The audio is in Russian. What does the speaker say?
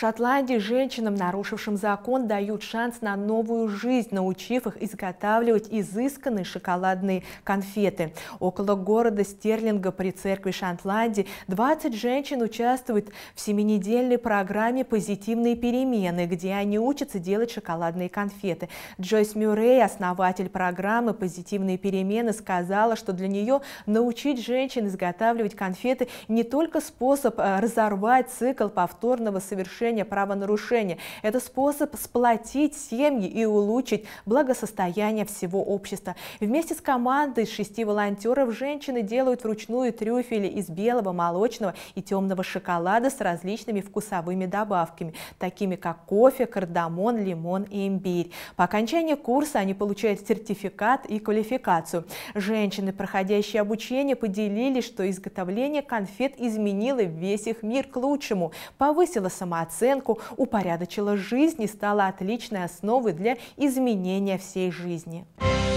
Шотландии женщинам, нарушившим закон, дают шанс на новую жизнь, научив их изготавливать изысканные шоколадные конфеты. Около города Стерлинга при церкви Шотландии 20 женщин участвуют в семинедельной программе «Позитивные перемены», где они учатся делать шоколадные конфеты. Джойс Мюррей, основатель программы «Позитивные перемены», сказала, что для нее научить женщин изготавливать конфеты не только способ а, разорвать цикл повторного совершения совершения правонарушения. Это способ сплотить семьи и улучшить благосостояние всего общества. Вместе с командой из шести волонтеров женщины делают вручную трюфели из белого, молочного и темного шоколада с различными вкусовыми добавками, такими как кофе, кардамон, лимон и имбирь. По окончании курса они получают сертификат и квалификацию. Женщины, проходящие обучение, поделились, что изготовление конфет изменило весь их мир к лучшему, повысило самооценку самооценку, упорядочила жизнь и стала отличной основой для изменения всей жизни. Жизни.